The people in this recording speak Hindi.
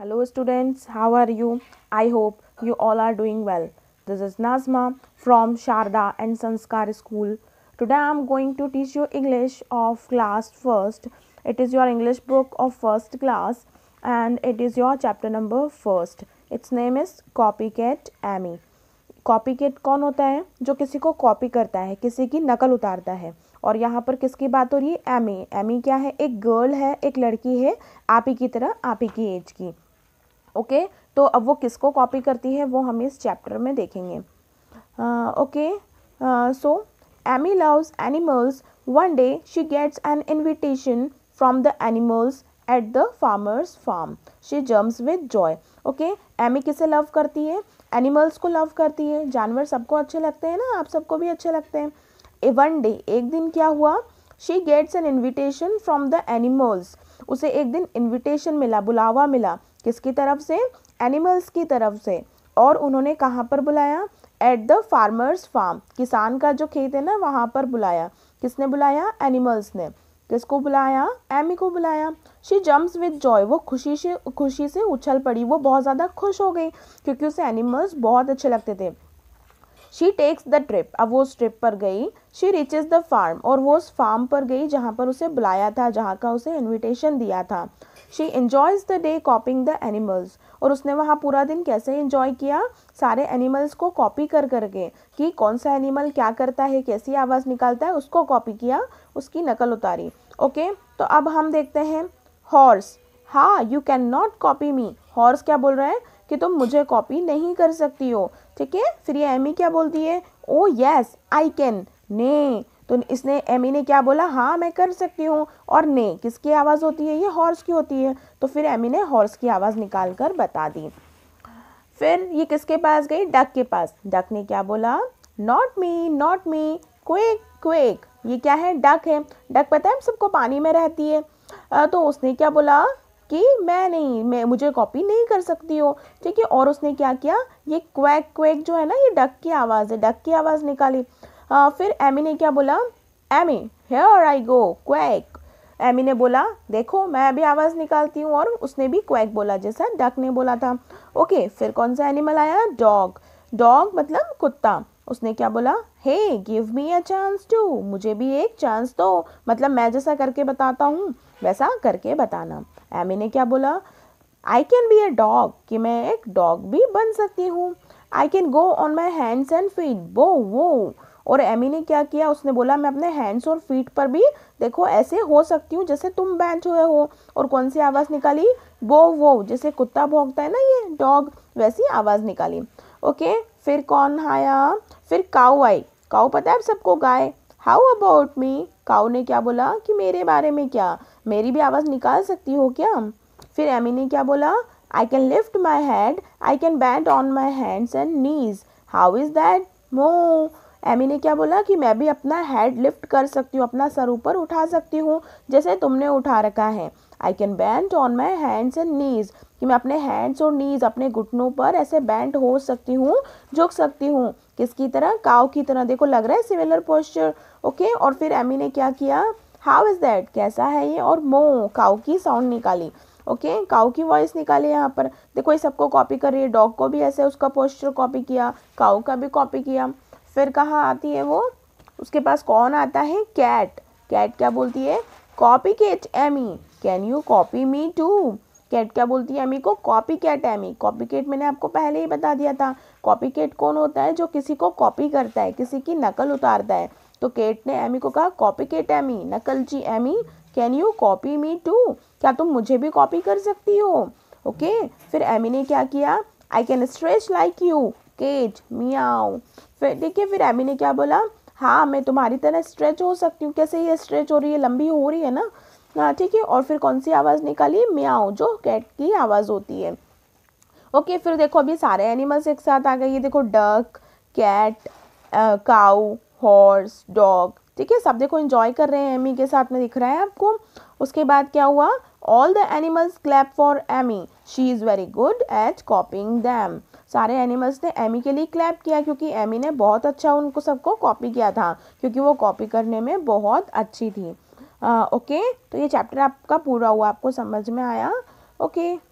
Hello students, how are you? I hope you all are doing well. This is Nazma from Sharda and Sanskar School. Today I am going to teach you English of class first. It is your English book of first class and it is your chapter number first. Its name is Copycat Amy. कॉपीकेट कौन होता है जो किसी को कॉपी करता है किसी की नकल उतारता है और यहाँ पर किसकी बात हो रही है एमी एमी क्या है एक गर्ल है एक लड़की है आप ही की तरह आप ही की एज की ओके तो अब वो किसको कॉपी करती है वो हम इस चैप्टर में देखेंगे okay so Amy loves animals one day she gets an invitation from the animals at the farmer's farm she jumps with joy okay Amy किसे लव करती है एनिमल्स को लव करती है जानवर सबको अच्छे लगते हैं ना आप सबको भी अच्छे लगते हैं ए वन डे एक दिन क्या हुआ she gets an invitation from the animals उसे एक दिन इनविटेशन मिला बुलावा मिला किसकी तरफ से एनिमल्स की तरफ से और उन्होंने कहाँ पर बुलाया एट द फार्मर्स फार्म किसान का जो खेत है ना वहाँ पर बुलाया किसने बुलाया एनिमल्स ने किसको बुलाया एमी को बुलाया शी जम्प्स विद जॉय वो खुशी से खुशी से उछल पड़ी वो बहुत ज़्यादा खुश हो गई क्योंकि उसे एनिमल्स बहुत अच्छे लगते थे शी टेक्स द ट्रिप अब वो उस ट्रिप पर गई शी रीचेज द फार्म और वो उस फार्म पर गई जहाँ पर उसे बुलाया था जहाँ का उसे इन्विटेशन दिया था she enjoys the day copying the animals और उसने वहाँ पूरा दिन कैसे इन्जॉय किया सारे एनिमल्स को कॉपी कर करके कि कौन सा एनिमल क्या करता है कैसी आवाज़ निकालता है उसको कॉपी किया उसकी नकल उतारी ओके तो अब हम देखते हैं हॉर्स हाँ you can not copy me horse क्या बोल रहा है कि तुम मुझे कॉपी नहीं कर सकती हो ठीक है फिर ये एमी क्या बोलती है ओ यस आई कैन ने तो इसने एमी ने क्या बोला हाँ मैं कर सकती हूँ और ने किसकी आवाज़ होती है ये हॉर्स की होती है तो फिर एमी ने हॉर्स की आवाज़ निकाल कर बता दी फिर ये किसके पास गई डक के पास डक ने क्या बोला not me not me quick quick ये क्या है डक है डक पता है हम सबको पानी में रहती है तो उसने क्या बोला कि मैं नहीं मैं मुझे कॉपी नहीं कर सकती हो ठीक है और उसने क्या किया ये क्वैक क्वैक जो है ना ये डक की आवाज़ है डक की आवाज़ निकाली आ, फिर एमी ने क्या बोला Amy here I go quack Amy ने बोला देखो मैं अभी आवाज़ निकालती हूँ और उसने भी क्वैक बोला जैसा डक ने बोला था ओके फिर कौन सा एनिमल आया डॉग डॉग मतलब कुत्ता उसने क्या बोला hey give me a chance too मुझे भी एक चांस दो मतलब मैं जैसा करके बताता हूँ वैसा करके बताना एमी ने क्या बोला I can be a dog कि मैं एक डॉग भी बन सकती हूँ I can go on my hands and feet वो वो और एमी ने क्या किया उसने बोला मैं अपने हैंड्स और फीट पर भी देखो ऐसे हो सकती हूँ जैसे तुम बैठ हुए हो और कौन सी आवाज़ निकाली वो वो जैसे कुत्ता भोंगता है ना ये डॉग वैसी आवाज़ निकाली ओके फिर कौन आया फिर काऊ आई काऊ पता है आप सबको गाय हाउ अबाउट मी काऊ ने क्या बोला कि मेरे बारे में क्या मेरी भी आवाज़ निकाल सकती हो क्या फिर एमी ने क्या बोला I can lift my head I can bend on my hands and knees how is that moo Amy ने क्या बोला कि मैं भी अपना हेड लिफ्ट कर सकती हूँ अपना सर ऊपर उठा सकती हूँ जैसे तुमने उठा रखा है I can bend on my hands and knees कि मैं अपने हैंड्स और नीज अपने घुटनों पर ऐसे बैंड हो सकती हूँ झुक सकती हूँ किसकी तरह काव की तरह देखो लग रहा है सिमिलर पोस्चर ओके और फिर एमी ने क्या किया हाउ इज़ दैट कैसा है ये और मो काव की साउंड निकाली ओके okay, काउ की वॉइस निकाली यहाँ पर देखो ये सबको कॉपी कर रही है डॉग को भी ऐसे उसका पोस्चर कॉपी किया काउ का भी कॉपी किया फिर कहाँ आती है वो उसके पास कौन आता है कैट कैट क्या बोलती है copy cat Amy can you copy me too cat क्या बोलती है एमी को copy cat Amy copy cat मैंने आपको पहले ही बता दिया था कॉपी कैट कौन होता है जो किसी को कॉपी करता है किसी की नकल उतारता है तो केट ने एमी को कहा कॉपी केट एमी नकल जी Amy can you copy me too क्या तुम मुझे भी कॉपी कर सकती हो ओके okay? फिर एमी ने क्या किया I can stretch like you cage meow फिर देखिए फिर एमी ने क्या बोला हाँ मैं तुम्हारी तरह स्ट्रेच हो सकती हूँ कैसे ये स्ट्रेच हो रही है लंबी हो रही है ना हाँ ठीक है और फिर कौन सी आवाज़ निकाली मियाओ जो कैट की आवाज़ होती है ओके फिर देखो अभी सारे एनिमल्स एक साथ आ गए ये देखो duck cat cow horse dog ठीक है सब देखो इन्जॉय कर रहे हैं एमी के साथ में दिख रहा है आपको उसके बाद क्या हुआ all the animals clap for Amy she is very good at copying them सारे एनिमल्स ने एमी के लिए क्लैप किया क्योंकि एमी ने बहुत अच्छा उनको सबको कॉपी किया था क्योंकि वो कॉपी करने में बहुत अच्छी थी ओके uh, okay? तो ये चैप्टर आपका पूरा हुआ आपको समझ में आया ओके okay.